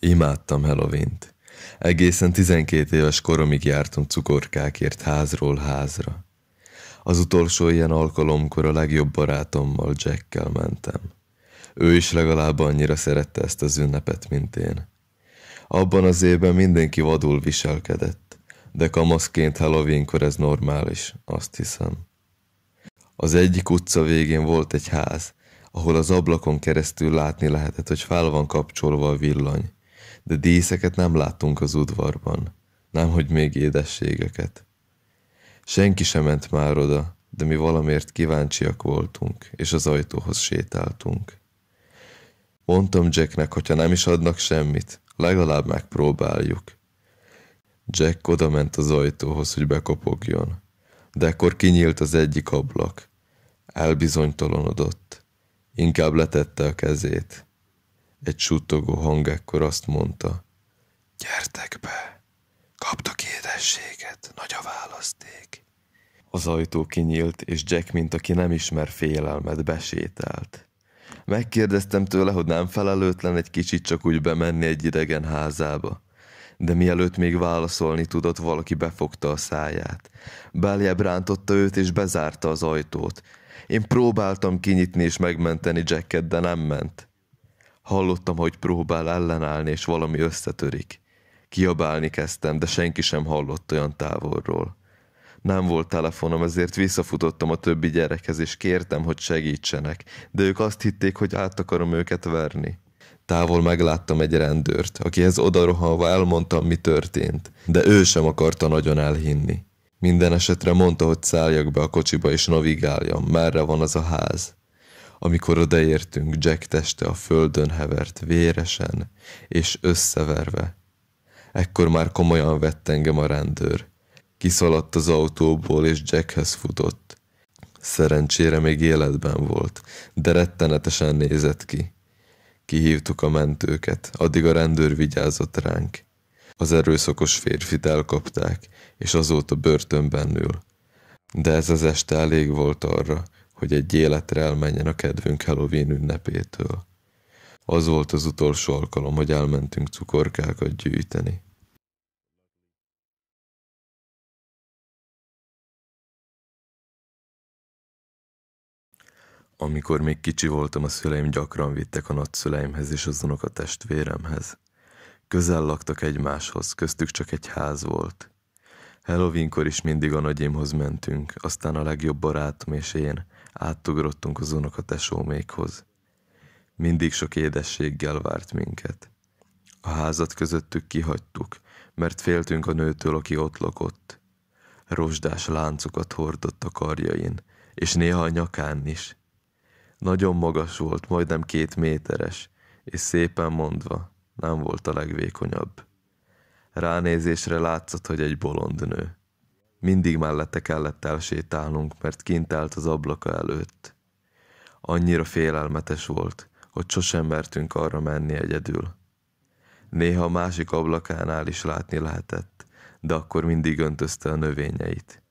Imádtam Halloween-t. Egészen 12 éves koromig jártam cukorkákért házról házra. Az utolsó ilyen alkalomkor a legjobb barátommal, Jackkel mentem. Ő is legalább annyira szerette ezt az ünnepet, mint én. Abban az évben mindenki vadul viselkedett, de kamaszként Halloweenkor ez normális, azt hiszem. Az egyik utca végén volt egy ház, ahol az ablakon keresztül látni lehetett, hogy fel van kapcsolva a villany de díszeket nem láttunk az udvarban, hogy még édességeket. Senki sem ment már oda, de mi valamiért kíváncsiak voltunk, és az ajtóhoz sétáltunk. Mondtam Jacknek, hogyha nem is adnak semmit, legalább megpróbáljuk. Jack odament az ajtóhoz, hogy bekopogjon, de akkor kinyílt az egyik ablak. Elbizonytalanodott. Inkább letette a kezét egy suttogó hang ekkor azt mondta, gyertek be, kaptok édességet, nagy a választék. Az ajtó kinyílt, és Jack, mint aki nem ismer félelmet, besétált. Megkérdeztem tőle, hogy nem felelőtlen egy kicsit csak úgy bemenni egy idegen házába. De mielőtt még válaszolni tudott, valaki befogta a száját. Beljebb rántotta őt, és bezárta az ajtót. Én próbáltam kinyitni és megmenteni Jacket, de nem ment. Hallottam, hogy próbál ellenállni, és valami összetörik. Kiabálni kezdtem, de senki sem hallott olyan távolról. Nem volt telefonom, ezért visszafutottam a többi gyerekhez, és kértem, hogy segítsenek, de ők azt hitték, hogy át akarom őket verni. Távol megláttam egy rendőrt, akihez odarohanva elmondtam, mi történt, de ő sem akarta nagyon elhinni. Minden esetre mondta, hogy szálljak be a kocsiba és navigáljam, merre van az a ház. Amikor odaértünk, Jack teste a földön hevert véresen és összeverve. Ekkor már komolyan vett engem a rendőr. Kiszaladt az autóból, és Jackhez futott. Szerencsére még életben volt, de rettenetesen nézett ki. Kihívtuk a mentőket, addig a rendőr vigyázott ránk. Az erőszakos férfit elkapták, és azóta börtönben ül. De ez az este elég volt arra, hogy egy életre elmenjen a kedvünk Halloween ünnepétől. Az volt az utolsó alkalom, hogy elmentünk cukorkákat gyűjteni. Amikor még kicsi voltam, a szüleim gyakran vittek a nagyszüleimhez és az unokatestvéremhez. Közel laktak egymáshoz, köztük csak egy ház volt – Halloweenkor is mindig a nagyémhoz mentünk, aztán a legjobb barátom és én átugrottunk az unokatesómékhoz. Mindig sok édességgel várt minket. A házat közöttük kihagytuk, mert féltünk a nőtől, aki ott lakott. Rosdás láncokat hordott a karjain, és néha a nyakán is. Nagyon magas volt, majdnem két méteres, és szépen mondva nem volt a legvékonyabb. Ránézésre látszott, hogy egy bolond nő. Mindig mellette kellett elsétálnunk, mert kint állt az ablaka előtt. Annyira félelmetes volt, hogy sosem mertünk arra menni egyedül. Néha a másik ablakánál is látni lehetett, de akkor mindig öntözte a növényeit.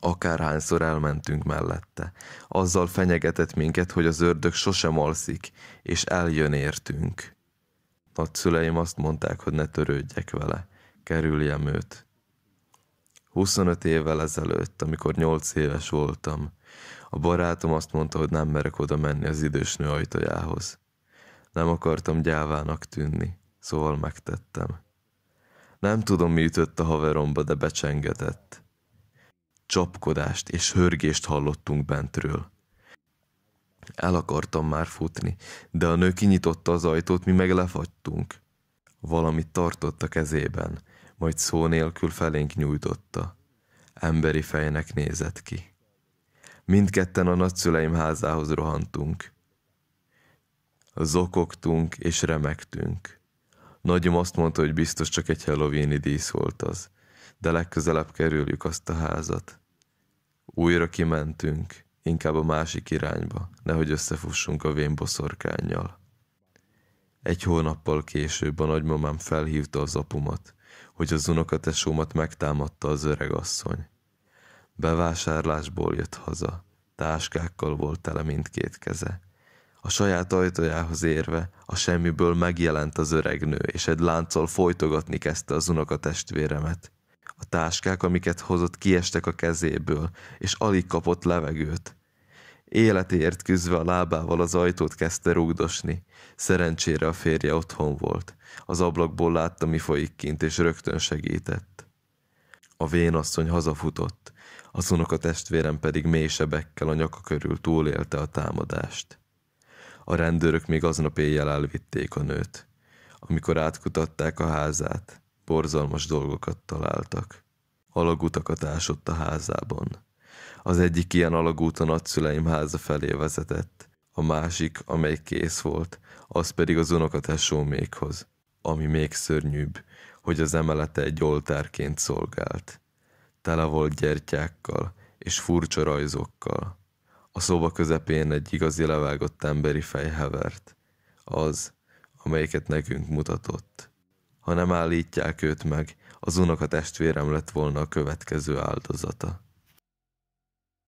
Akárhányszor elmentünk mellette, azzal fenyegetett minket, hogy az ördög sosem alszik, és eljön értünk. Nagyszüleim azt mondták, hogy ne törődjek vele, kerüljem őt. 25 évvel ezelőtt, amikor 8 éves voltam, a barátom azt mondta, hogy nem merek oda menni az idős nő ajtajához. Nem akartam gyávának tűnni, szóval megtettem. Nem tudom, mi ütött a haveromba, de becsengetett. Csapkodást és hörgést hallottunk bentről. El akartam már futni, de a nő kinyitotta az ajtót, mi meg lefagytunk. Valamit tartott a kezében, majd szó nélkül felénk nyújtotta. Emberi fejnek nézett ki. Mindketten a nagyszüleim házához rohantunk. Zokogtunk és remegtünk. Nagyom azt mondta, hogy biztos csak egy halloweeni dísz volt az, de legközelebb kerüljük azt a házat. Újra kimentünk inkább a másik irányba, nehogy összefussunk a vén boszorkányjal. Egy hónappal később a nagymamám felhívta az apumat, hogy az unokatesómat megtámadta az öregasszony. Bevásárlásból jött haza, táskákkal volt tele mindkét keze. A saját ajtajához érve a semmiből megjelent az öreg nő, és egy lánccal folytogatni kezdte az unokatestvéremet. A táskák, amiket hozott, kiestek a kezéből, és alig kapott levegőt. Életéért küzdve a lábával az ajtót kezdte rugdosni. Szerencsére a férje otthon volt. Az ablakból látta, mi folyik kint, és rögtön segített. A vénasszony hazafutott, az a testvérem pedig mély sebekkel a nyaka körül túlélte a támadást. A rendőrök még aznap éjjel elvitték a nőt, amikor átkutatták a házát. Borzalmas dolgokat találtak. Alagutakat ásott a házában. Az egyik ilyen alagút a nagyszüleim háza felé vezetett, a másik, amely kész volt, az pedig az unokatesómékhoz, ami még szörnyűbb, hogy az emelete egy oltárként szolgált. Tele volt gyertyákkal és furcsa rajzokkal. A szoba közepén egy igazi levágott emberi fej hevert. Az, amelyiket nekünk mutatott ha nem állítják őt meg, az unoka testvérem lett volna a következő áldozata.